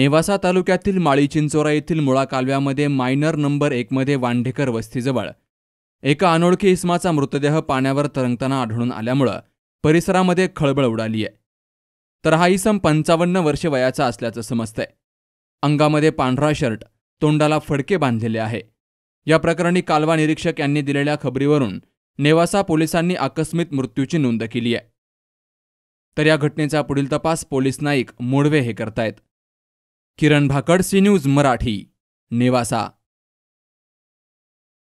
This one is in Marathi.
नेवासा तालुक्यातील माळी चिंचोरा येथील मुळा कालव्यामध्ये मायनर नंबर एकमध्ये वांढेकर वस्तीजवळ एका अनोळखी इसमाचा मृतदेह पाण्यावर तरंगताना आढळून आल्यामुळं परिसरामध्ये खळबळ उडाली आहे तर हा इसम पंचावन्न वर्षे वयाचा असल्याचं समजतंय अंगामध्ये पांढरा शर्ट तोंडाला फडके बांधलेले आहे या प्रकरणी कालवा निरीक्षक यांनी दिलेल्या खबरीवरून नेवासा पोलिसांनी आकस्मित मृत्यूची नोंद केली आहे तर या घटनेचा पुढील तपास पोलीस नाईक मोडवे हे करतायत किरण भाकड सी न्यूज मराठी नेवासा